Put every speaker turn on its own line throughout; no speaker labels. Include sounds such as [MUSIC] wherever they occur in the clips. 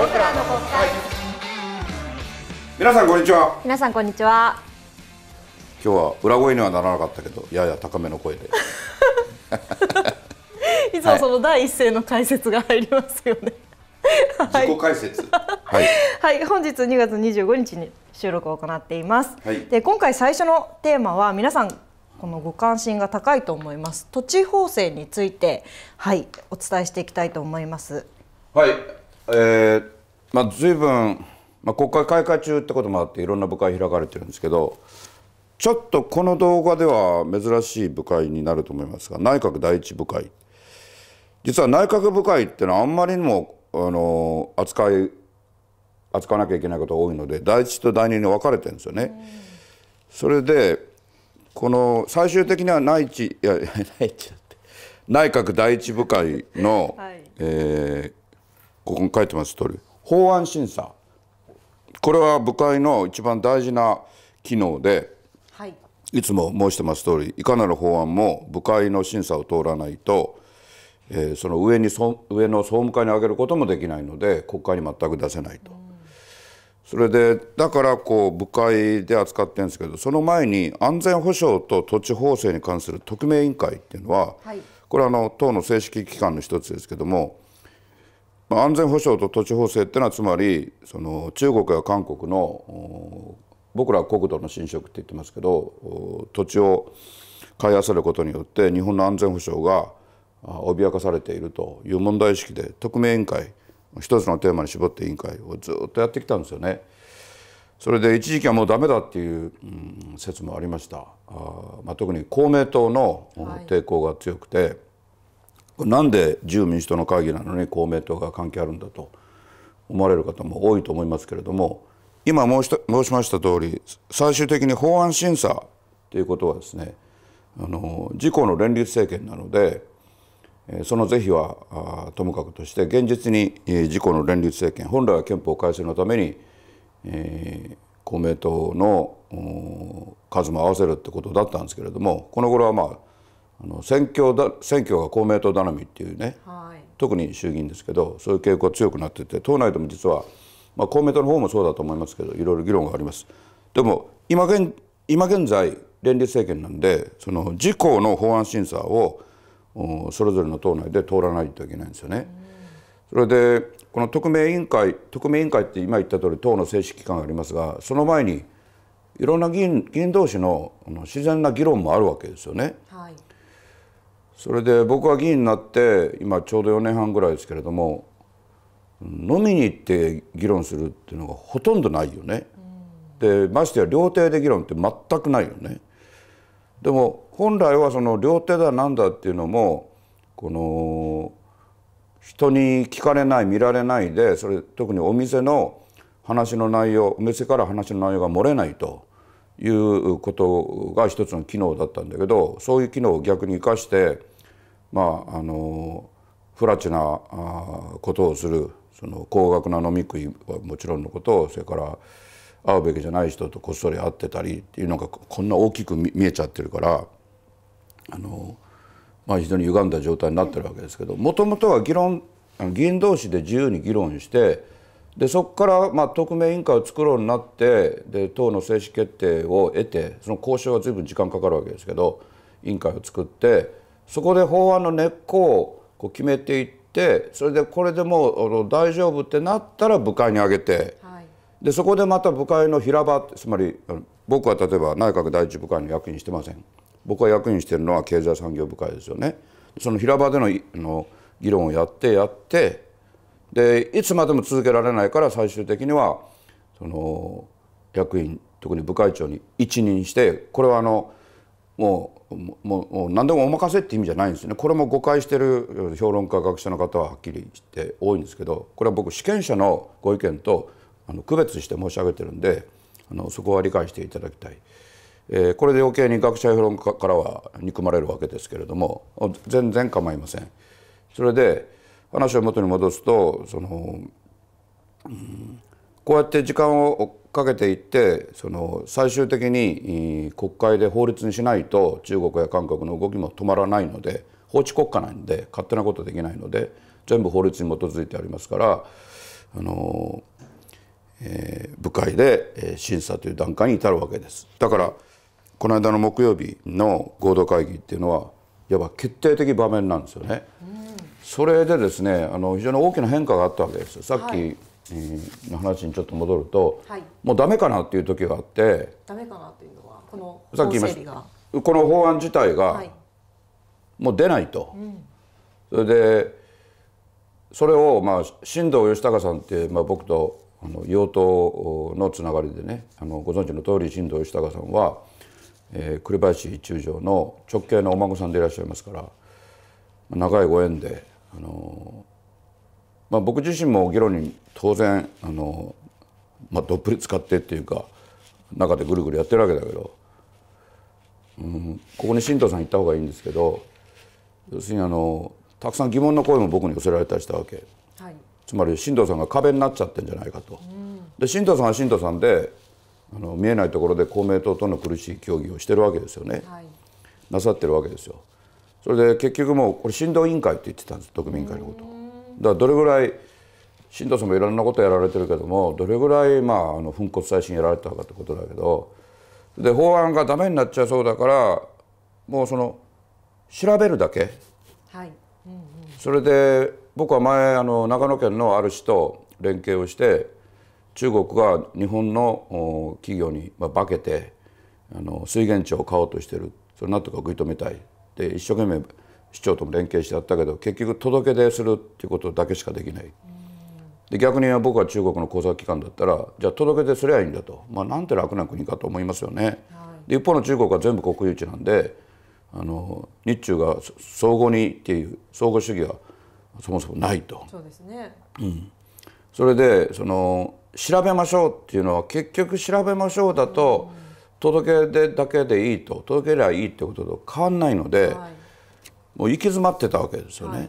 僕らの国会
皆さんこんにちは
皆さんこんにちは
今日は裏声にはならなかったけどやや高めの声で
[LAUGHS] いつもその第一声の解説が入りますよねはい、自己解説はい、はい、本日2月25日に収録を行っています、はい、で今回最初のテーマは皆さんこのご関心が高いと思います土地法制についてはいお伝えしていきたいと思いますは
いえー、まあ随分、まあ、国会開会中ってこともあっていろんな部会開かれてるんですけどちょっとこの動画では珍しい部会になると思いますが内閣第一部会実は内閣部会ってのはあんまりにもあの扱い扱わなきゃいけないことが多いので第一と第二に分かれてるんですよね。それでこの最終的には内地いや [LAUGHS] 内地内閣第一部会の、はい、えー、ここに書いてます通り法案審査これは部会の一番大事な機能で、はい、いつも申してます通りいかなる法案も部会の審査を通らないと、えー、その上にそ上の総務会に上げることもできないので国会に全く出せないと。それでだからこう部会で扱ってるんですけどその前に安全保障と土地法制に関する特命委員会っていうのは、はい、これはあの党の正式機関の一つですけども安全保障と土地法制っていうのはつまりその中国や韓国の僕らは国土の侵食って言ってますけど土地を買い漁ることによって日本の安全保障が脅かされているという問題意識で特命委員会一つのテーマに絞って委員会をずっとやってきたんですよね。それで一時期はもうダメだっていう、説もありましたあ、まあ、特に公明党の抵抗が強くて、はいなんで自由民主党の会議なのに公明党が関係あるんだと思われる方も多いと思いますけれども今申し申しました通り最終的に法案審査ということはですねあの自公の連立政権なのでその是非はともかくとして現実に自公の連立政権本来は憲法改正のために、えー、公明党の数も合わせるってことだったんですけれどもこの頃はまああの選挙だ選挙が公明党頼みっていうね、はい、特に衆議院ですけどそういう傾向が強くなってて党内でも実は、まあ、公明党の方もそうだと思いますけどいろいろ議論があります。でも今現今現在連立政権なんでその自公の法案審査をそれぞれの党内で通らないといけないんですよね。それでこの特命委員会特命委員会って今言った通り党の正式機関がありますがその前にいろんな議員議員同士の自然な議論もあるわけですよね。はいそれで僕は議員になって今ちょうど4年半ぐらいですけれども飲みに行って議論するっていうのがほとんどないよね。でましてや料亭で議論って全くないよね。でも本来はその料亭だなんだっていうのもこの人に聞かれない見られないでそれ特にお店の話の内容お店から話の内容が漏れないということが一つの機能だったんだけどそういう機能を逆に生かしてまああのフラチなことをするその高額な飲み食いはもちろんのことをそれから会うべきじゃない人とこっそり会ってたりっていうのがこんな大きく見えちゃってるからあの、まあ、非常に歪んだ状態になってるわけですけどもともとは議論議員同士で自由に議論してでそこから、まあ、特命委員会を作ろうになってで党の正式決定を得てその交渉は随分時間かかるわけですけど委員会を作ってそこで法案の根っこをこう決めていってそれでこれでもう大丈夫ってなったら部会に上げて、はい、でそこでまた部会の平場つまり僕は例えば内閣第一部会の役員してません僕は役員してるのは経済産業部会ですよね。その平場でのの議論をやってやってでいつまでも続けられないから最終的にはその役員特に部会長に一任してこれはあのもうもうもう何でもお任せって意味じゃないんですねこれも誤解してる評論家学者の方ははっきり言って多いんですけどこれは僕主権者のご意見とあの区別して申し上げてるんであのそこは理解していただきたい。えー、これで余計に学者評論家からは憎まれるわけですけれども全然構いません。それで話を元に戻すとその、うん、こうやって時間をかけていってその最終的に国会で法律にしないと中国や韓国の動きも止まらないので法治国家なんで勝手なことできないので全部法律に基づいてありますからあの、えー、部会で審査という段階に至るわけです。だからこの間の木曜日の合同会議っていうのはいわば決定的場面なんですよね。うんそれでですねあの非常に大きな変化があったわけですさっきの話にちょっと戻ると、はい、もうダメかなっていう時があって
ダメかなっていうのはこの法
整
備
が
この法案自体がもう出ないと、はいそれでそれをまあ新藤義孝さんってまあ僕とあの与党のつながりでねあのご存知の通り新藤義孝さんは、えー、栗林中将の直系のお孫さんでいらっしゃいますから長いご縁であのまあ、僕自身も議論に当然あの、まあ、どっぷり使ってっていうか中でぐるぐるやってるわけだけど、うん、ここに新藤さん行った方がいいんですけど要するにあのたくさん疑問の声も僕に寄せられたりしたわけ、はい、つまり新藤さんが壁になっちゃってんじゃないかと。うん、で新藤さんは新藤さんであの見えないところで公明党との苦しい協議をしてるわけですよね、はい、なさってるわけですよ。それで結局もうこれ振動委員会って言ってたんです特民会のこと。だからどれぐらい新藤さんもいろんなことやられてるけどもどれぐらいまああの粉骨再審やられたかってことだけどで法案がダメになっちゃいそうだからもうその調べるだけ、
はいうんうん、
それで僕は前あの長野県のある市と連携をして中国が日本の企業に、まあ、化けてあの水源地を買おうとしてるそれなんとか食い止めたいで一生懸命市長とも連携してやったけど結局届け出するっていうことだけしかできない。で逆に僕は中国の工作機関だったらじゃあ届け出すりゃいいんだと、まあ、なんて楽な国かと思いますよね。で一方の中国は全部国有地なんであの日中が相互にっていう相互主義はそもそもない
と。そうですね、
うん、それでその調べましょうっていうのは結局調べましょうだと、届け出だけでいいと届けりゃいいってことと変わんないので、はい、もう行き詰まってたわけですよね。はい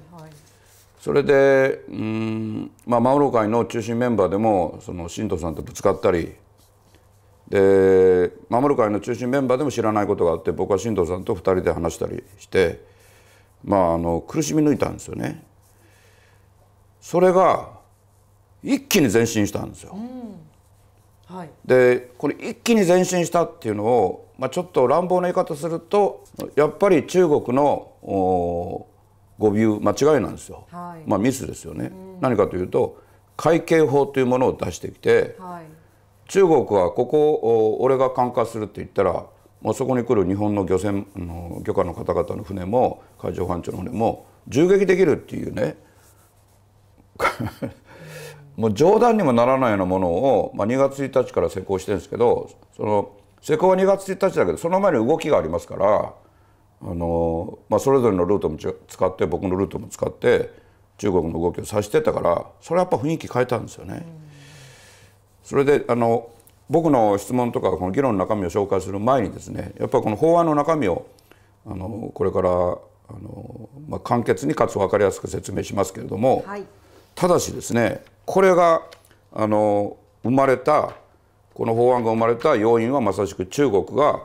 それでうん、まあ、マウロ会の中心メンバーでもその神道さんとぶつかったりで守る会の中心メンバーでも知らないことがあって僕は進藤さんと2人で話したりして、まあ、あの苦しみ抜いたんですよね。それが一気に前進したんですよ。
う
んはい、でこれ一気に前進したっていうのをまあ、ちょっと乱暴な言い方するとやっぱり中国の誤謬間違いなんですよ、はい、まあ、ミスですよね、うん、何かというと会計法というものを出してきて、はい、中国はここを俺が管轄するって言ったらもうそこに来る日本の漁船の漁家の方々の船も海上保安庁の船も銃撃できるっていうね [LAUGHS] もう冗談にもならないようなものを、まあ、2月1日から施行してるんですけどその施工は2月1日だけどその前に動きがありますからあの、まあ、それぞれのルートも使って僕のルートも使って中国の動きを指してたからそれはやっぱ雰囲気変えたんですよね。うん、それであの僕の質問とかこの議論の中身を紹介する前にですねやっぱりこの法案の中身をあのこれからあの、まあ、簡潔にかつ分かりやすく説明しますけれども、はい、ただしですねこれがあの生まれたこの法案が生まれた要因はまさしく中国が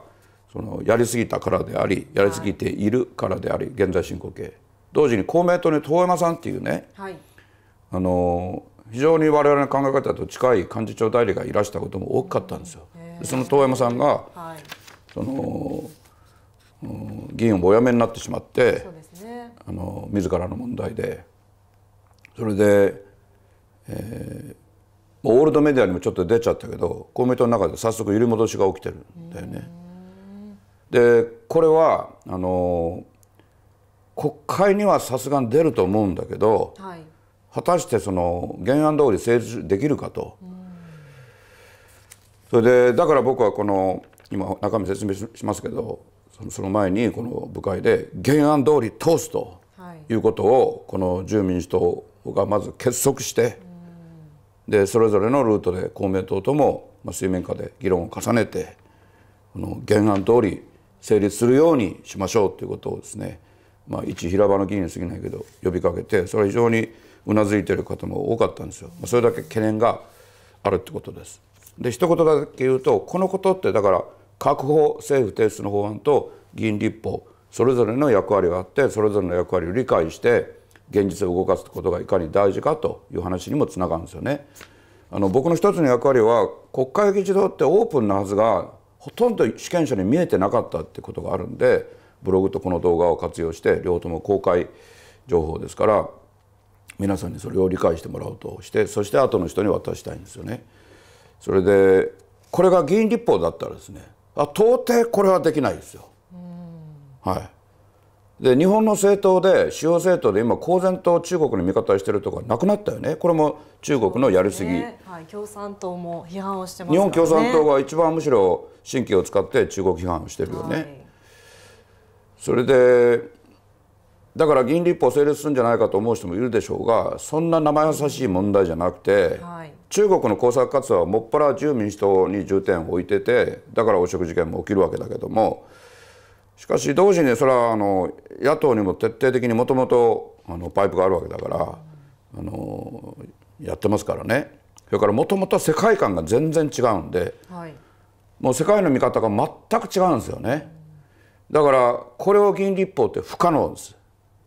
そのやりすぎたからでありやりすぎているからであり、現在進行形同時に公明党の遠山さんっていうね、
あ
の非常に我々の考え方と近い幹事長代理がいらしたことも大きかったんですよ。その遠山さんが、その、議員をお辞めになってしまって、ね、あの自らの問題でそれで、えー、オールドメディアにもちょっと出ちゃったけど公明党の中で早速揺り戻しが起きてるんだよね。でこれはあの国会にはさすがに出ると思うんだけど、はい、果たしてその原案通り成立できるかと。それでだから僕はこの今中身説明しますけどその前にこの部会で原案通り通すということをこの自由民主党がまず結束してでそれぞれのルートで公明党とも水面下で議論を重ねてこの原案通り成立するようにしましょうということをですね、まあ、一平場の議員に過ぎないけど呼びかけてそれは非常にうなずいている方も多かったんですよ。それだけ懸念があるってことです。で一言だけ言うとこのことってだから各法政府提出の法案と議員立法それぞれの役割があってそれぞれの役割を理解して現実を動かすことがいかに大事かという話にもつながるんですよね。あの僕の一つの役割は国会議事堂ってオープンなはずがほとんど主権者に見えてなかったってことがあるんでブログとこの動画を活用して両とも公開情報ですから皆さんにそれを理解してもらおうとしてそして後の人に渡したいんですよね。それでこれが議員立法だったらですねあ到底これはできないですよ。はい、で日本の政党で主要政党で今公然と中国に味方してるとこなくなったよねこれも中国のやりすぎ、ね、
はい、共産党も批判をしてます、ね、日本共産党が
一番むしろ神経を使って中国批判をしてるよね、はい、それでだから議員立法成立するんじゃないかと思う人もいるでしょうがそんな生優しい問題じゃなくて、はい、中国の工作活動はもっぱら自由民主党に重点を置いててだから汚職事件も起きるわけだけどもしかし同時にそれはあの野党にも徹底的にもともとパイプがあるわけだからあのやってますからねそれからもともと世界観が全然違うんで、はい、もう世界の見方が全く違うんですよねだからこれを議員立法って不可能です、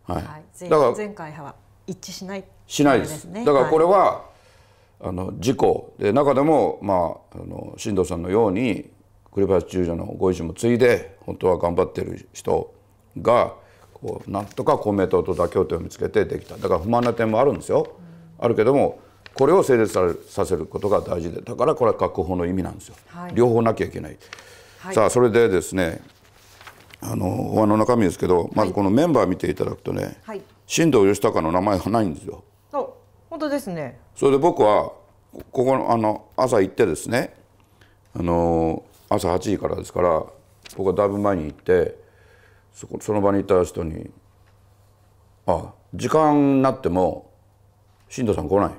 はい、はい、だから前
回は一致しないしないです、ね、だからこれは、
はい、あの事故で中でもまああの新藤さんのように栗林中将のご一緒も継いで本当は頑張ってる人がこうなんとか公明党と妥協点を見つけてできただから不満な点もあるんですよ、うん、あるけどもこれを成立させることが大事でだからこれは確保の意味なんですよ、はい、両方なきゃいけない、はい、さあそれでですねあのお案の中身ですけどまずこのメンバー見ていただくとね、はい、新藤義孝の名前がないんですよ。
本当ですね
それで僕はここのあの朝行ってですねあの朝8時からですから僕はだいぶ前に行ってそこその場にいた人に「あ時間になっても新藤さん来ない」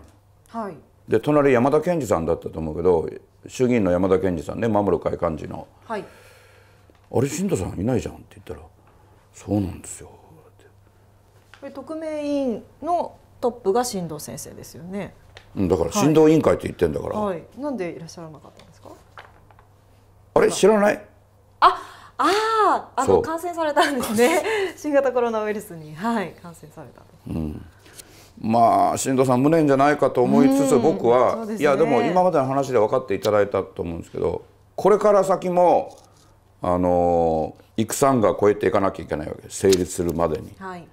はい、で隣山田賢治さんだったと思うけど衆議院の山田賢治さんね守る会幹事の、はい、あれ新藤さんいないじゃん」って言ったら「そうなんですよ」
これ特命委員のトップが新藤先生ですよね。
うん、だから振動委員会って言ってんだから、
はいはい、なんでいらっしゃらなかった
あれ知らない
あああの感染されたんですね [LAUGHS] 新型コロナウイルスに、はい、感染された、
うん、まあ新藤さん無念じゃないかと思いつつ僕は、ね、いやでも今までの話で分かっていただいたと思うんですけどこれから先もあの幾三が超えていかなきゃいけないわけです成立するまでに。はい、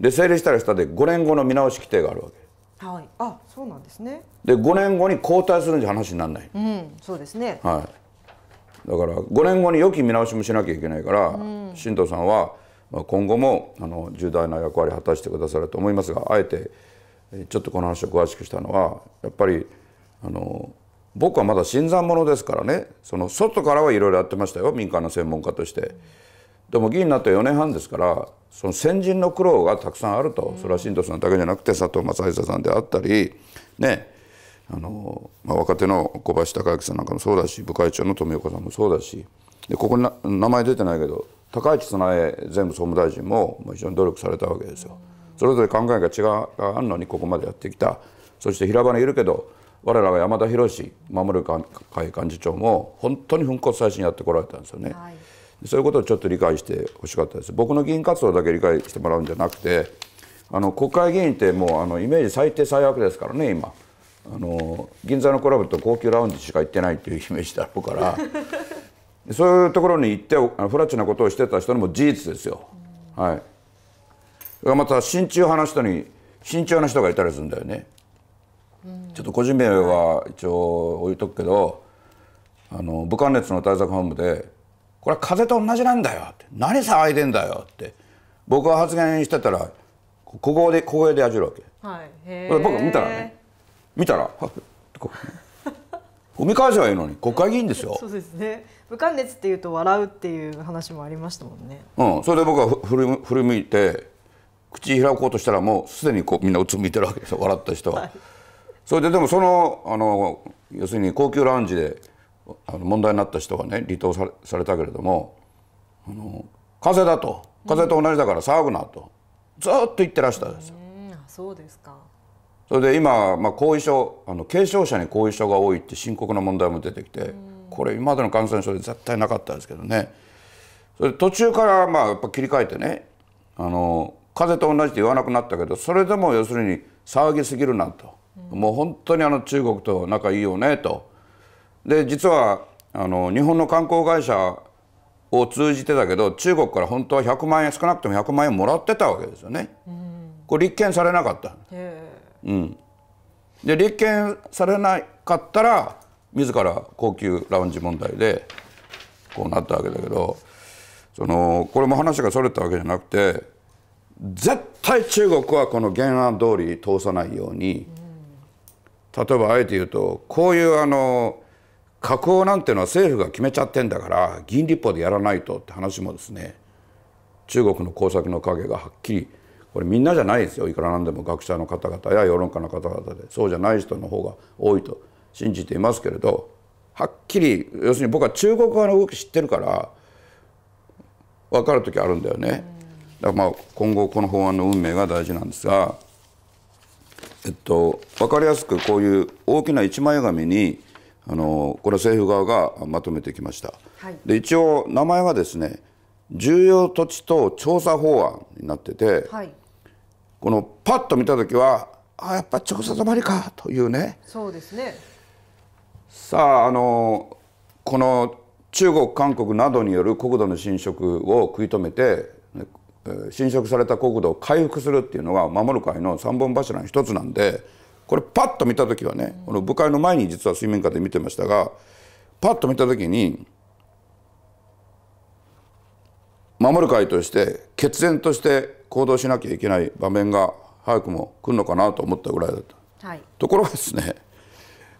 で成立したら下で5年後の見直し規定があるわけ。
はい、あそうなんですね
で5年後に交代するんじゃ話にならない、
うん、そうですね、
はい、だから5年後に良き見直しもしなきゃいけないから、新藤さんは今後もあの重大な役割を果たしてくださると思いますがあえてちょっとこの話を詳しくしたのはやっぱりあの僕はまだ新参者ですからねその外からはいろいろやってましたよ民間の専門家として。でも議員になって4年半ですからその先人の苦労がたくさんあると、それは新藤さんだけじゃなくて佐藤正久さんであったりねあの、まあ、若手の小林孝之さんなんかもそうだし部会長の富岡さんもそうだしでここに名前出てないけど高市早苗前務総務大臣も非常に努力されたわけですよ。それぞれ考えが違うあるのにここまでやってきたそして平場にいるけど我らが山田博守る会幹事長も本当に粉骨最新やってこられたんですよね、はい、そういうことをちょっと理解してほしかったです僕の議員活動だけ理解してもらうんじゃなくてあの国会議員ってもうあのイメージ最低最悪ですからね今あの銀座のクラブと高級ラウンジしか行ってないっていうイメージだろうから [LAUGHS] そういうところに行ってフラッチなことをしてた人にも事実ですよ、はい、また親中派の人に親中派の人がいたりするんだよね、ちょっと個人名は一応置いとくけど、はい、あの武漢熱の対策本部で「これは風邪と同じなんだよ」って「何騒いでんだよ」って僕が発言してたらここで公営でやじるわけ、
はい、僕見たらね
見たら踏み [LAUGHS] 返せばいいのに国会議員ですよそ
うですね無関熱っていうと笑うっていう話もありましたもんね
うんそれで僕は振り振り向いて口開こうとしたらもうすでにこうみんなうつむいてるわけですよ笑った人は、はい、それででもそのあの要するに高級ラウンジであの問題になった人がね離党されされたけれどもあの風邪だと風邪と同じだから騒ぐなと、ずっと言ってらしたんですよ、うん、
そうですか
それで今、まあ、後遺症あの軽症者に後遺症が多いって深刻な問題も出てきてこれ今までの感染症で絶対なかったですけどねそれ途中からまあやっぱ切り替えてねあの風邪と同じって言わなくなったけどそれでも要するに騒ぎすぎるなと、うん、もう本当にあの中国と仲いいよねとで実はあの日本の観光会社を通じてだけど中国から本当は100万円少なくとも100万円もらってたわけですよね。うん、これ立件されなかった。うん、で立件されなかったら自ら高級ラウンジ問題でこうなったわけだけどそのこれも話がそれたわけじゃなくて絶対中国はこの原案通り通さないように例えばあえて言うとこういうあの加工なんてのは政府が決めちゃってんだから議員立法でやらないとって話もですね中国の工作の影がはっきりこれみんなじゃないですよいくらなんでも学者の方々や世論家の方々でそうじゃない人の方が多いと信じていますけれどはっきり要するに僕は中国側の動き知ってるから分かる時あるんだよね。だからまあ今後この法案の運命が大事なんですが、えっと、分かりやすくこういう大きな一枚紙にあのこれ政府側がまとめてきました。はい、で一応名前はですね重要土地等調査法案になってて、はい、このパッと見た時はあやっぱ直接止まりかというね
そうですね
さああのこの中国韓国などによる国土の侵食を食い止めて侵食された国土を回復するっていうのが守る会の三本柱の一つなんでこれパッと見た時はね、この部会の前に実は水面下で見てましたがパッと見た時に守る会として決然として行動しなきゃいけない場面が早くも来るのかなと思ったぐらいだった、はい、ところがですね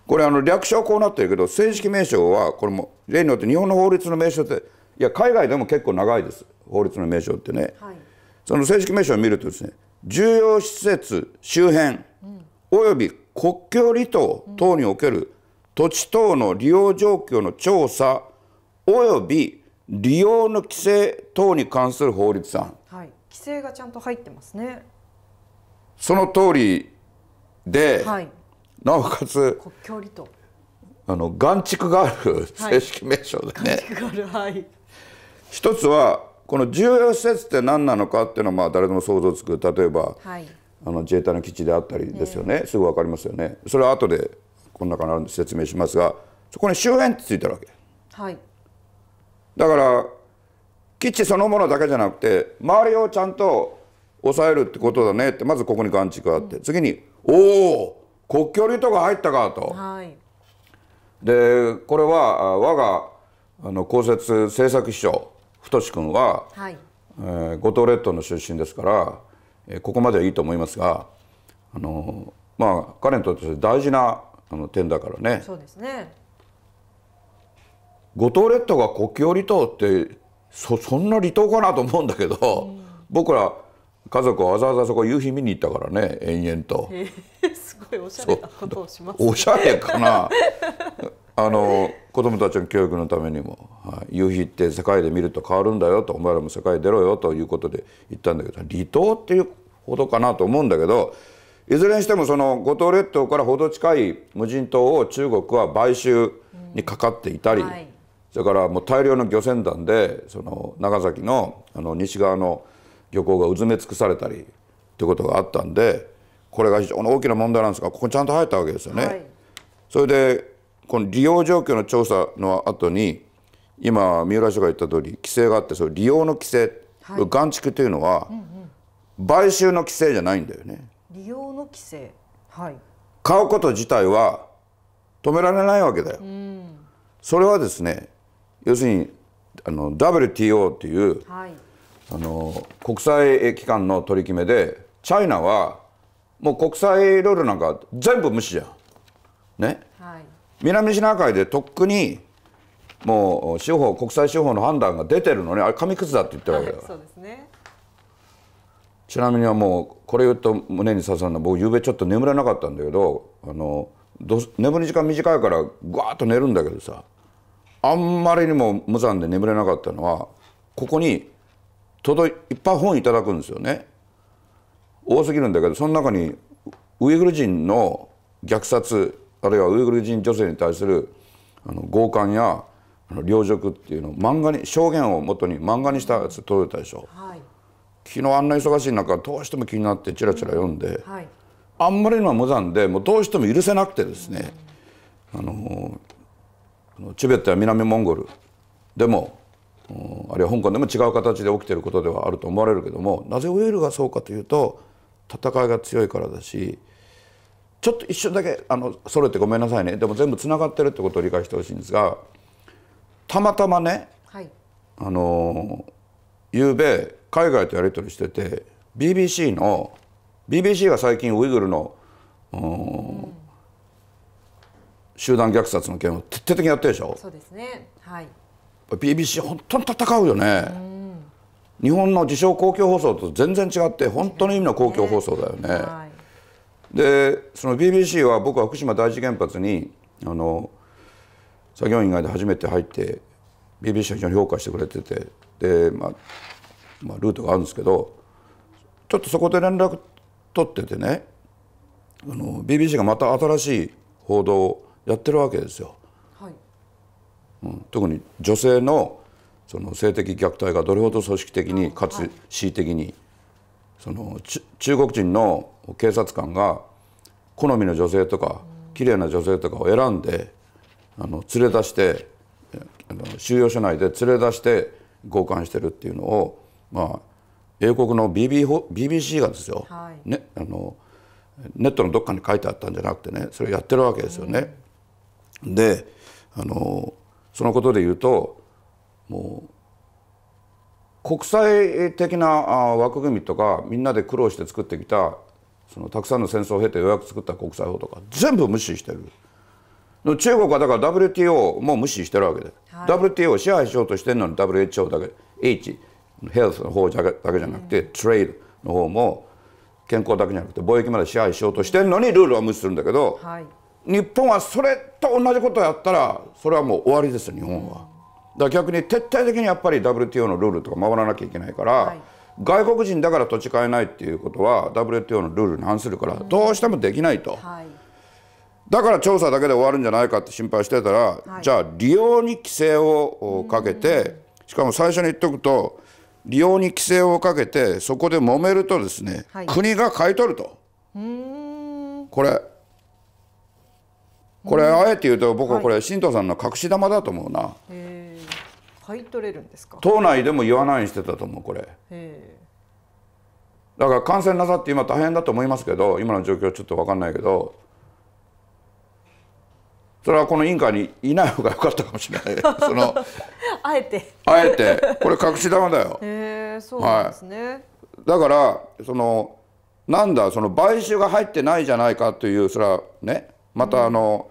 これあの略称はこうなってるけど正式名称はこれも例によって日本の法律の名称っていや海外でも結構長いです法律の名称ってね、はい、その正式名称を見るとですね重要施設周辺、および国境離島等における土地等の利用状況の調査および利用の規制等に関する法律案
規制がちゃんと入ってますね
その通りで、はい、なおかつ国境離島あの眼畜がある正式名称で
ね、はい、
一つはこの重要施設って何なのかっていうのはまあ誰でも想像つく例えば、はい、あの自衛隊の基地であったりですよね、ねすぐ分かりますよねそれは後でこの中にあで説明しますがそこに周辺ってついてるわけ、はい、だから基地そのものだけじゃなくて周りをちゃんと抑えるってことだねってまずここに眼蓄があって、うん、次に「おお国境離島が入ったかと」はい、でこれは我があの公設政策秘書太君は、はい、えー、五島列島の出身ですから、えー、ここまではいいと思いますがあのまあ彼にとって大事なあの点だからね。
そうですね
五島列島が国境離島ってそ [LAUGHS] そんな離島かなと思うんだけど、僕ら家族はわざわざそこ夕日見に行ったからね延々と、
えー、すごいおしゃれなことをします、ね、おしゃれかな [LAUGHS]
あの子供たちの教育のためにも、はい、夕日って世界で見ると変わるんだよとお前らも世界出ろよということで言ったんだけど離島っていうほどかなと思うんだけどいずれにしてもその五島列島からほど近い無人島を中国は買収にかかっていたり、うんはいそれからもう大量の漁船団でその長崎のあの西側の漁港がうずめ尽くされたりということがあったんでこれが非常に大きな問題なんですがここにちゃんと入ったわけですよね。はい、それでこの利用状況の調査の後に今三浦署が言った通り規制があってその利用の規制、はい、畜というのは、うんうん、買収の規制じゃないんだよね。
利用の規制、はい、
買うこと自体は止められないわけだよ。うん、それはですね要するにあの WTO っていう、はい、あの国際機関の取り決めでチャイナはもう国際ルールなんか全部無視じゃん。ね、はい、南シナ海でとっくにもう司法国際司法の判断が出てるのにあれ紙くずだって言ってるわけだから、はいね、ちなみにはもうこれ言うと胸に刺さるのは僕ゆうべちょっと眠れなかったんだけどあの眠る時間短いからぐわっと寝るんだけどさあんまりにも無残で眠れなかったのはここに届いいっぱい本いただくんですよね多すぎるんだけどその中にウイグル人の虐殺あるいはウイグル人女性に対するあの強姦やあの領辱っていうのを漫画に証言をもとに漫画にしたやつ届いたでしょ、はい、昨日あんな忙しい中どうしても気になってチラチラ読んで、はい、あんまりのも無残でもうどうしても許せなくてですね、うん、あのチベットや南モンゴルでもあるいは香港でも違う形で起きてることではあると思われるけどもなぜウイグルがそうかというと戦いが強いからだしちょっと一瞬だけあのそれてごめんなさいねでも全部つながってるってことを理解してほしいんですがたまたまね、はい、あの昨べ海外とやり取りしてて BBC の BBC が最近ウイグルの、うん、集団虐殺の件を徹底的にやってるでしょそ
うですねはい
BBC 本当に戦うよね、日本の自称公共放送と全然違って本当の意味の公共放送だよね、ねはい、でその BBC は僕は福島第一原発にあの作業員以外で初めて入って BBC は非常に評価してくれててで、まあ、まあルートがあるんですけどちょっとそこで連絡取っててねあの BBC がまた新しい報道をやってるわけですよ。はいうん、特に女性のその性的虐待がどれほど組織的にかつ恣意的にその中国人の警察官が好みの女性とか綺麗な女性とかを選んであの連れ出して収容所内で連れ出して強姦してるっていうのをまあ英国の BB c がですよ、はい、ね、あのネットのどっかに書いてあったんじゃなくてねそれやってるわけですよね。であのそのことで言うともう国際的な枠組みとかみんなで苦労して作ってきたそのたくさんの戦争を経てようやく作った国際法とか全部無視してる。中国はだから WTO も無視してるわけで、はい、WTO を支配しようとしてるのに WHO だけ H ヘルスの方だけじゃなくて、うん、トレイドの方も健康だけじゃなくて貿易まで支配しようとしてるのにルールは無視するんだけど、はい、日本はそれと同じことをやったらそれはもう終わりです日本は。だから逆に徹底的にやっぱり WTO のルールとか守らなきゃいけないから、はい、外国人だから土地買えないっていうことは WTO のルールに反するからどうしてもできないと、うんはい、だから調査だけで終わるんじゃないかって心配してたら、はい、じゃあ利用に規制をかけて、しかも最初に言っとくと利用に規制をかけてそこで揉めるとですね、国が買い取ると。これこれあえて言うと僕はこれ新藤さんの隠し玉だと思うな、
買い取れるんです
か党内でも言わないようにしてたと思うこれだから感染なさって今大変だと思いますけど今の状況ちょっと分かんないけどそれはこの委員会にいない方が良かったかもしれない [LAUGHS] その
あえてあえてこ
れ隠し玉だよ [LAUGHS]
へえそうですね、はい、
だからそのなんだその買収が入ってないじゃないかというそれはねまたあの、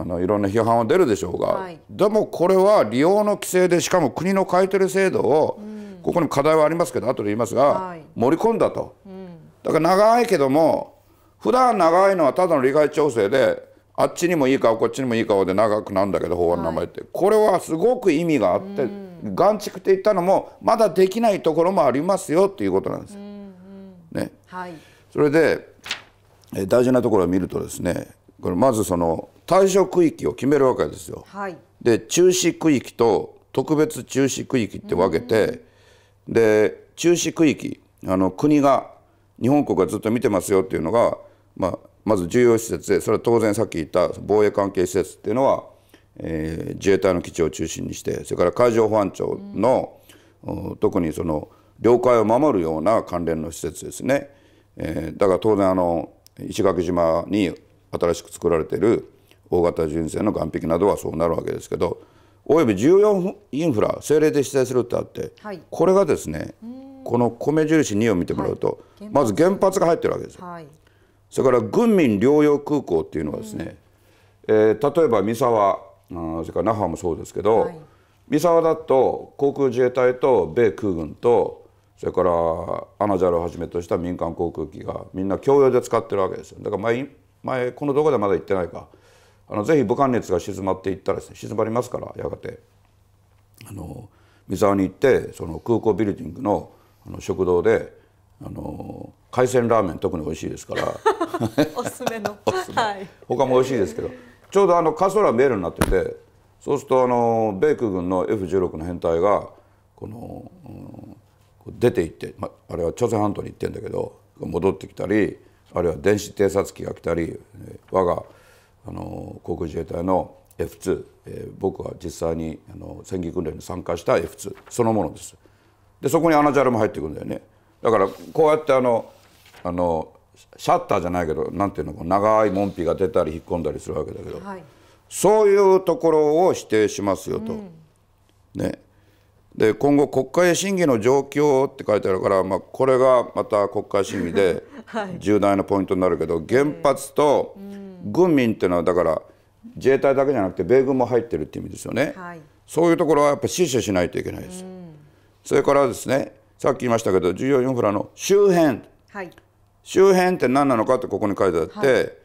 あのいろんな批判は出るでしょうが、はい、でもこれは利用の規制でしかも国の変えてる制度を、ここに課題はありますけど後で言いますが、はい、盛り込んだと、うん、だから長いけども普段長いのはただの利害調整であっちにもいい顔こっちにもいい顔で長くなんだけど法案の名前って、はい、これはすごく意味があって、うん、眼畜って言ったのもまだできないところもありますよっていうことなんです。うんうん、ね、はい、それで大事なところを見るとですねこれまずその対象区域を決めるわけですよ。はい、で中止区域と特別中止区域って分けて、で中止区域あの国が日本国がずっと見てますよっていうのが、まあ、まず重要施設でそれは当然さっき言った防衛関係施設っていうのは、えー、自衛隊の基地を中心にしてそれから海上保安庁の、特にその領海を守るような関連の施設ですね。えー、だから当然あの石垣島に新しく作られている大型巡船の岸壁などはそうなるわけですけどおよび14インフラ政令で指定するってあって、はい、これがですねこの米印2を見てもらうと、はい、まず原発が入ってるわけですよ、はい、それから軍民両用空港っていうのはですね、えー、例えば三沢それから那覇もそうですけど、三沢だと航空自衛隊と米空軍とそれからアナジャルをはじめとした民間航空機がみんな共用で使ってるわけですよだから前前この動画でまだ言ってないかあのぜひ武漢熱が静まっていったらですね静まりますからやがてあの三沢に行ってその空港ビルディングのあの食堂であの海鮮ラーメン特に美味しいですから [LAUGHS] おすすめの [LAUGHS] すめ、他も美味しいですけどちょうどあの滑走路が見えるようになっててそうするとあの米空軍の F16 の編隊がこの、うん、出て行って、ま、あれは朝鮮半島に行ってんだけど戻ってきたりあるいは電子偵察機が来たり我があの航空自衛隊の F2、えー、僕は実際にあの戦技訓練に参加した F2 そのものですでそこにアナジャルも入ってくるんだよねだからこうやってあのあのシャッターじゃないけどなんていうの長い門扉が出たり引っ込んだりするわけだけど、はい、そういうところを指定しますよと、うん、ねで今後国会審議の状況って書いてあるから、まあ、これがまた国会審議で [LAUGHS] 重大なポイントになるけど、原発と、うん軍民っていうのはだから自衛隊だけじゃなくて米軍も入ってるっていう意味ですよね、はい、そういうところはやっぱ死守しないといけないです、うん、それからですねさっき言いましたけど重要インフラの周辺、はい、周辺って何なのかってここに書いてあって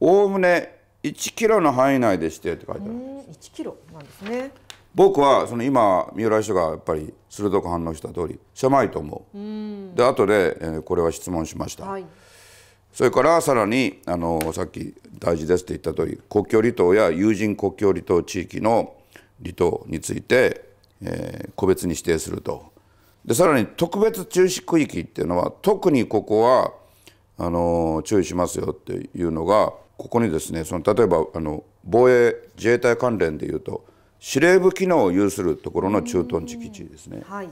おおむね1キロの範囲内でしてって書いてあ
るんですキロなんですね
僕はその今三浦市長がやっぱり鋭く反応した通り狭いと思
う
で後で、えこれは質問しました、はいそれからさらにあのさっき大事ですって言った通り国境離島や友人国境離島地域の離島について、えー、個別に指定するとでさらに特別注視区域っていうのは特にここはあの注意しますよっていうのがここにですねその例えばあの防衛自衛隊関連でいうと司令部機能を有するところの駐屯地基地ですね、はい、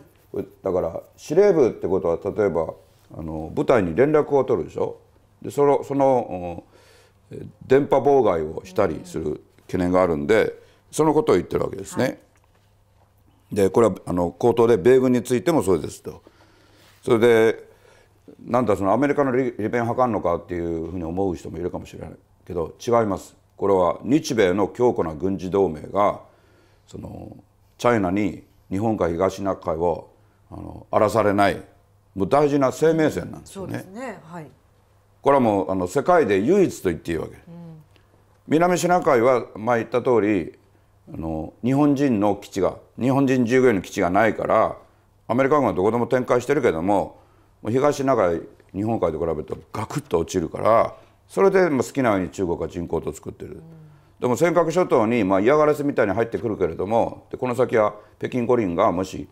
だから司令部ってことは例えばあの部隊に連絡を取るでしょでそのその電波妨害をしたりする懸念があるんでそのことを言ってるわけですね。はい、でこれはあの口頭で米軍についてもそうですと。それでなんだそのアメリカの利便を図るのかっていうふうに思う人もいるかもしれないけど違いますこれは日米の強固な軍事同盟がそのチャイナに日本海東シナ海をあの荒らされないもう大事な生命線なんです
よね。そうですねはい
これはもうあの世界で唯一と言っていいわけ、うん、南シナ海は前言った通りあの日本人の基地が日本人従業員の基地がないからアメリカ軍はどこでも展開してるけども東シナ海日本海と比べるとガクッと落ちるからそれで好きなように中国は人口と作ってる、うん、でも尖閣諸島に、まあ、嫌がらせみたいに入ってくるけれどもでこの先は北京五輪がもし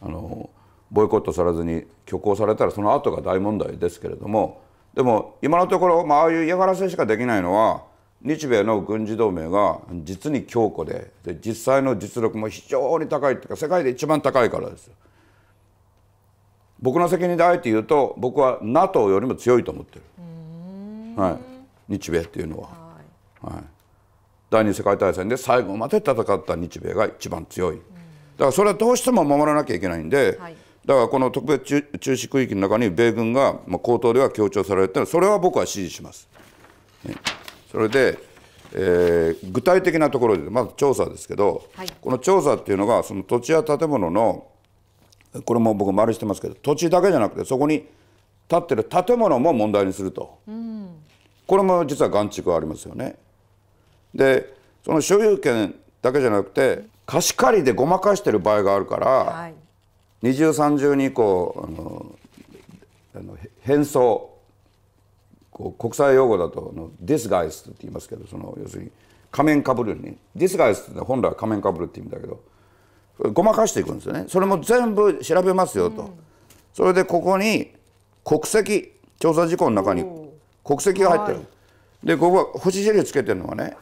あのボイコットされずに挙行されたらその後が大問題ですけれどもでも今のところ、まあ、あいう嫌がらせしかできないのは日米の軍事同盟が実に強固でで実際の実力も非常に高いというか世界で一番高いからですよ。僕の責任であえて言うと僕は NATO よりも強いと思ってる、はい、日米っていうのは、はい、第二次世界大戦で最後まで戦った日米が一番強いだからそれはどうしても守らなきゃいけないんで、はい、だからこの特別中止区域の中に米軍が、まあ、口頭では強調されては、それは僕は支持します。それで、えー、具体的なところでまず調査ですけど、はい、この調査っていうのがその土地や建物のこれも僕丸してますけど土地だけじゃなくてそこに建ってる建物も問題にすると、うん、これも実は眼蓄はありますよね。でその所有権だけじゃなくて貸し借りでごまかしてる場合があるから、はい、二重三重にこうあのあの変装こう国際用語だとのディスガイスって言いますけどその要するに仮面かぶるにディスガイスって本来は仮面かぶるって意味だけどごまかしていくんですよねそれも全部調べますよと、うん、それでここに国籍調査事項の中に国籍が入ってる、でここは星印つけてるのはね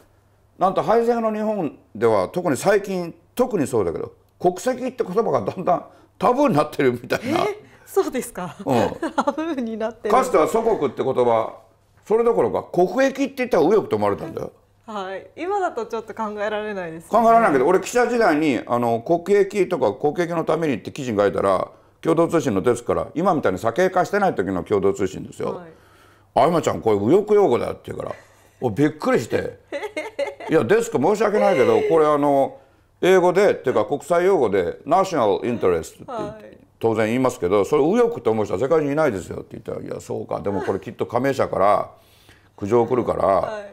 なんと敗戦の日本では特に最近特にそうだけど国籍って言葉がだんだんタブーになってるみた
いな、そうですか、うん、タブーになってかつては
祖国って言葉それどころか国益って言ったら右翼と思われたんだよ、
はい、今だとちょっと考えられないです、ね、
考えられないけど俺記者時代にあの国益とか国益のためにって記事書いたら共同通信のデスクから今みたいに酒化してない時の共同通信ですよ、はい、あ今ちゃんこれ右翼用語だって言うからおびっくりしていやデスク申し訳ないけどこれあの英語でっていうか国際用語で「ナショナルインタレスト」って当然言いますけどそれ右翼と思う人は世界にいないですよって言ったら「いやそうかでもこれきっと加盟者から苦情来るから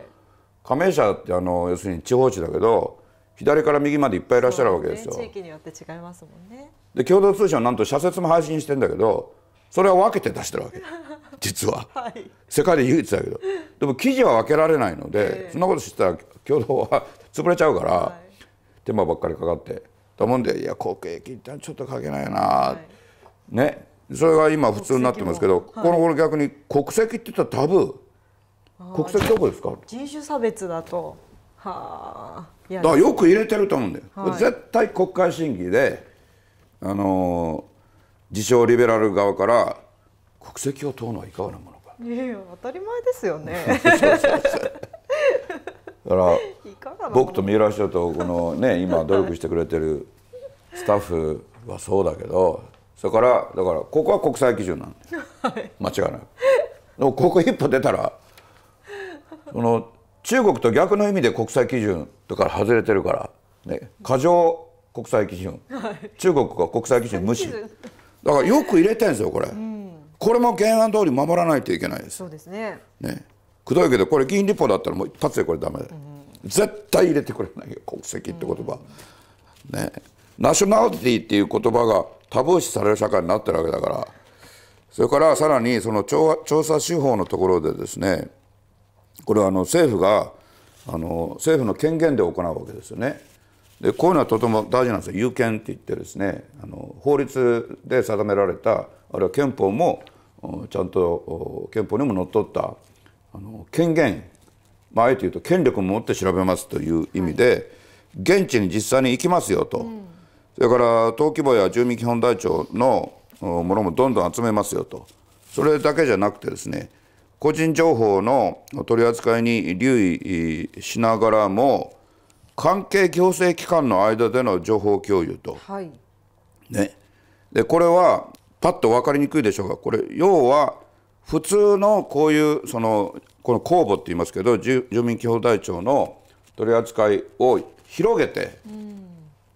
加盟者ってあの要するに地方地だけど左から右までいっぱいいらっしゃるわけですよ。地
域によって違いますもんね
で共同通信はなんと社説も配信してんだけどそれは分けて出してるわ
け [LAUGHS] 実は、はい、
世界で唯一だけどでも記事は分けられないので、そんなことしてたら共同は潰れちゃうから。手間ばっかりかかってと思うんでいや後継金ってちょっとかけないな、はい、ねそれが今普通になってますけど、この頃逆に国籍って言ったらタブー国籍どこですか
人種差別だとはあだからよく入
れてると思うんだよ、はい、絶対国会審議であのー、自称リベラル側から国籍を問うのはいかがなもの
かいや当たり前ですよね [LAUGHS] そうそうそう
だから僕と三浦市長とこのね今努力してくれてるスタッフはそうだけどそれからだからここは国際基準なんで、間違いない。でもここ一歩出たらその中国と逆の意味で国際基準とか外れてるから、ね、過剰国際基準、中国が国際基準無視
だ
からよく入れてるんですよこれ、これも原案通り守らないといけないですそうですねねくどいけどこれ議員立法だったらもう一発でこれだ、うん、絶対入れてくれないよ国籍って言葉、うん、ねナショナリティっていう言葉がタブー視される社会になってるわけだからそれからさらにその調査手法のところでですねこれはあの政府があの政府の権限で行うわけですよね。でこういうのはとても大事なんですよ有権って言ってですねあの法律で定められたあるいは憲法もちゃんと憲法にものっとったあの権限、まあ、えて言うと権力を持って調べますという意味で、はい、現地に実際に行きますよと、うん、それから登記簿や住民基本台帳のものもどんどん集めますよとそれだけじゃなくてですね個人情報の取り扱いに留意しながらも関係行政機関の間での情報共有と、はい、ね、でこれはパッと分かりにくいでしょうがこれ要は普通のこういうそのこの公募って言いますけど住民基本台帳の取り扱いを広げて、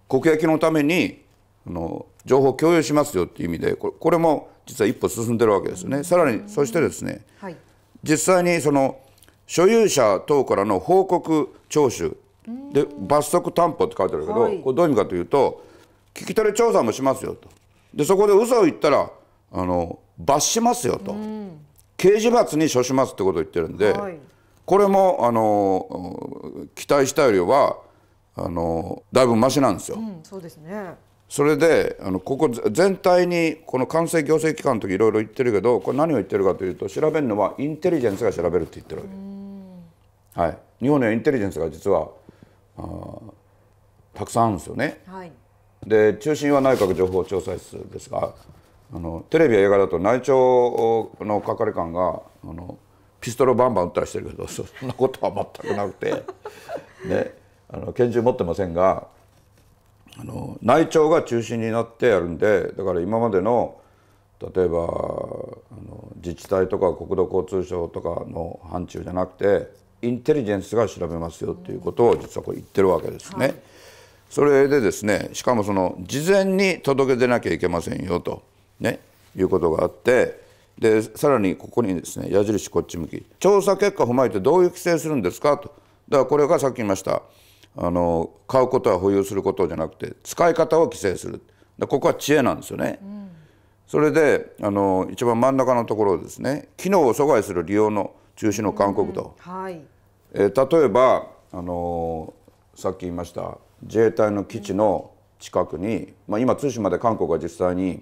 国益のためにあの情報共有しますよっていう意味でこれこれも実は一歩進んでるわけですね。さらにそしてですね、はい、実際にその所有者等からの報告聴取で罰則担保って書いてあるけど、はい、これどういう意味かというと聞き取り調査もしますよとでそこで嘘を言ったらあの罰しますよと、うん、刑事罰に処しますってことを言ってるんで、はい、これもあの期待したよりはあのだいぶましなんですよ。う
ん、そうですね
それであのここ全体にこの完成行政機関の時いろいろ言ってるけどこれ何を言ってるかというと調べるのはインテリジェンスが調べるって言ってるわけ、はい、日本にはインテリジェンスが実はたくさんあるんですよね。はい、で中心は内閣情報調査室ですがあのテレビや映画だと内調の係官があのピストルバンバン撃ったりしてるけど [LAUGHS] そんなことは全くなくて、[LAUGHS] ね、あの拳銃持ってませんがあの内調が中心になってやるんでだから今までの例えばあの自治体とか国土交通省とかの範疇じゃなくてインテリジェンスが調べますよっていうことを実はこれ言ってるわけですね。はい、それでですねしかもその事前に届け出なきゃいけませんよと。ね、いうことがあってでさらにここにですね矢印こっち向き調査結果を踏まえてどういう規制するんですかとだからこれがさっき言いましたあの買うことは保有することじゃなくて使い方を規制するここは知恵なんですよね。うん、それであの一番真ん中のところですね機能を阻害する利用の中止の勧告と、うん、はいえ例えばあのさっき言いました自衛隊の基地の近くに、まあ、今対馬で韓国が実際に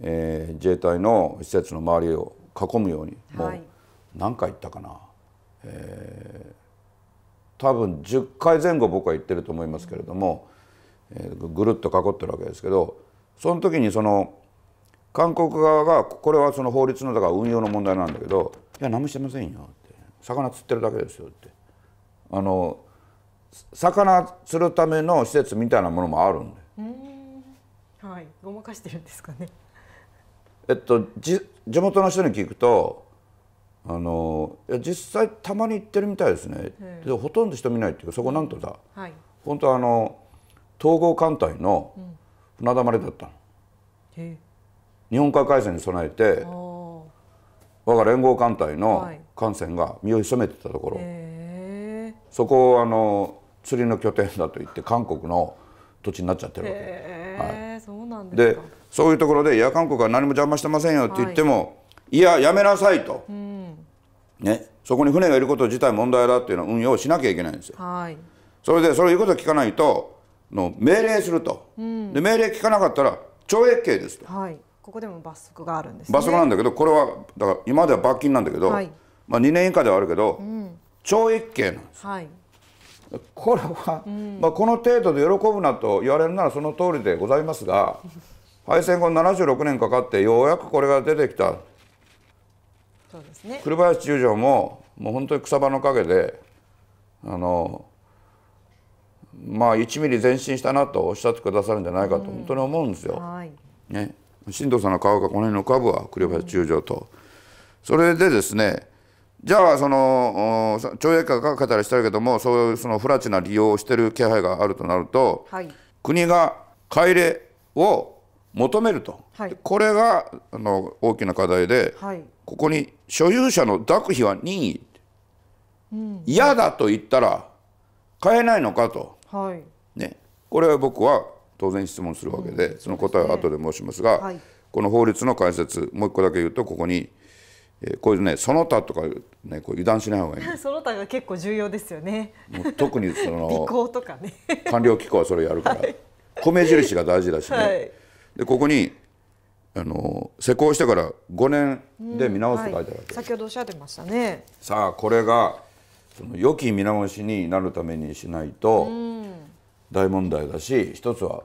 えー、自衛隊の施設の周りを囲むように、もう何回行ったかな、えー、多分10回前後僕は行ってると思いますけれども、えー、ぐるっと囲ってるわけですけどその時にその韓国側がこれはその法律のだから運用の問題なんだけど「いや何もしてませんよ」って「魚釣ってるだけですよ」って。あの魚釣るための施設みたいなものもあるんで。
はい、ごまかしてるんですかね。
えっと、地元の人に聞くとあのいや実際たまに行ってるみたいですね、でほとんど人見ないっていうかそこなんとさ、はい、本当あの統合艦隊の船だまりだったの、うん、日本海海戦に備えて我が連合艦隊の艦船が身を潜めてたところ、はい、そこをあの釣りの拠点だと言って韓国の土地になっちゃってるわ
け。はい、そうなん
ですかでそういうところで、いや、韓国は何も邪魔してませんよって言っても、はい、いや、やめなさいと、うん、ね、そこに船がいること自体問題だっていうのを運用しなきゃいけないんですよ。はい、それで、そういうことを聞かないと、の命令すると、うん、で命令聞かなかったら懲役刑です
と、はい、ここでも罰則があるんです、ね、罰則なんだ
けど、これは、だから今では罰金なんだけど、はい、まあ2年以下ではあるけど、うん、懲役刑なんです。はいこれは、うん、まあ、この程度で喜ぶなと言われるならその通りでございますが敗戦後76年かかってようやくこれが出てきたそうですね栗林中将ももう本当に草葉の陰であのまあ1ミリ前進したなとおっしゃってくださるんじゃないかと本当に思うんですよ。うんはい、ね、新藤さんの顔がこの辺の株は栗林中将と、うん、それでですねじゃあその徴かかがたりしてるけどもそういうその不埒な利用をしてる気配があるとなると、はい、国が帰れを求めると、はい、これがあの大きな課題で、はい、ここに所有者の諾費は任意、うん、嫌だと言ったら買えないのかと、はい、ね、これは僕は当然質問するわけで、うん、その答えは後で申しますが、この法律の解説もう一個だけ言うとここに、えー、こういうねその他とか、ね、こう油断しない方がいい
[LAUGHS] その他が結構重要ですよね
もう特にその [LAUGHS] ね、官僚機構はそれやるから、米印が大事だしね。でここにあの施工してから5年で見直すと書いてあるうんはい、
先ほどおっしゃってましたね
さあこれがその良き見直しになるためにしないと大問題だし、一つは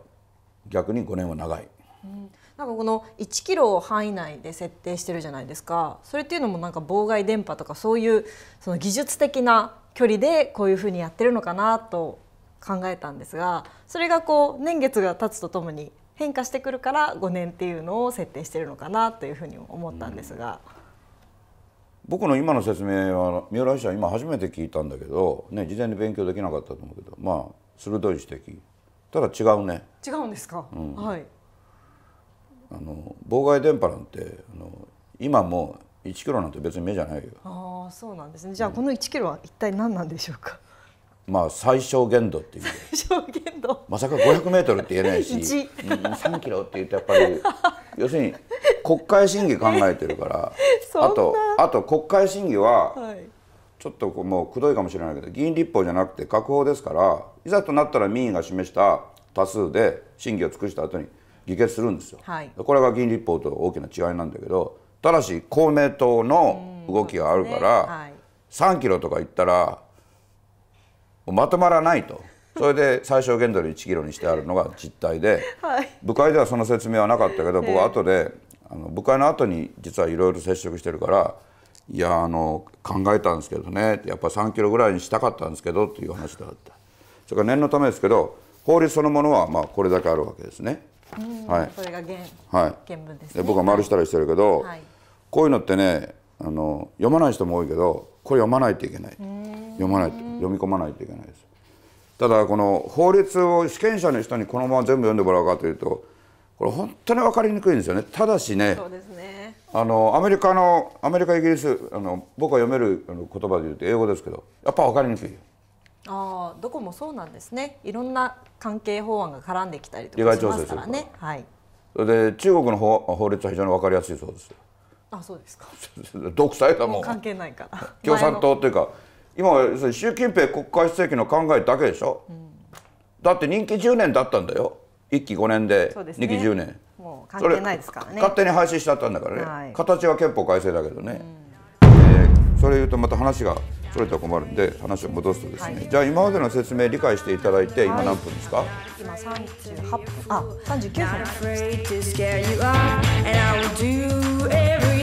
逆に5年は長い、
うん、なんかこの1キロ範囲内で設定してるじゃないですかそれっていうのもなんか妨害電波とかそういうその技術的な距離でこういうふうにやってるのかなと考えたんですがそれがこう年月が経つとともに変化してくるから5年っていうのを設定してるのかなというふうに思ったんですが。
僕の今の説明は三浦医師は今初めて聞いたんだけど、ね、事前に勉強できなかったと思うけどまあ鋭い指摘ただ違うね
違うんですか、うん、はい
あの妨害電波なんてあの今も1キロなんて別に目じゃないよ
ああそうなんですねじゃあこの1キロは一体何なんでしょうか、
まあ最小限度っていう最小
限度まさか
500m って言えないし3キロって言うとやっぱり [LAUGHS] 要するに国会審議考えてるからあとあと国会審議は、ちょっともうくどいかもしれないけど議員立法じゃなくて閣法ですからいざとなったら民意が示した多数で審議を尽くした後に議決するんですよ、はい、これが議員立法と大きな違いなんだけどただし公明党の動きがあるから、ねはい、3キロとか言ったらまとまらないと。それで最小限度で1キロにしてあるのが実態で、はい、部会ではその説明はなかったけど僕は後で、あの部会の後に実はいろいろ接触してるからいやあの考えたんですけどねやっぱ3キロぐらいにしたかったんですけどっていう話だったそれから念のためですけど法律そのものはまあこれだけあるわけですね。
はい、これが原,、はい、原文です、ね、僕は丸し
たりしてるけど、はい、こういうのってねあの読まない人も多いけどこれ読まないといけない読まないと読み込まないといけないですただこの法律を試験者の人にこのまま全部読んでもらうかというとこれ本当に分かりにくいんですよねただしね、そう
ですね、
あのアメリカのアメリカイギリスあの僕が読める言葉で言うと英語ですけどやっぱ分かりにくい
ああどこもそうなんですねいろんな関係法案が絡んできたりとかしますからねはい
それで中国の法法律は非常に分かりやすいそうですあそうですか [LAUGHS] 独裁だもん関
係ないから [LAUGHS] 共産党って
いうか今は習近平国家主席の考えだけでしょ、うん、だって任期10年だったんだよ1期5年で2期10年、ね、
もう関係ないですからね勝手に廃
止しちゃったんだからね、はい、形は憲法改正だけどね、うん、えー、それ言うとまた話がそれと困るんで話を戻すとですね、はい、じゃあ今までの説明理解していただいて今何分ですか、はい、
今38分あ39
分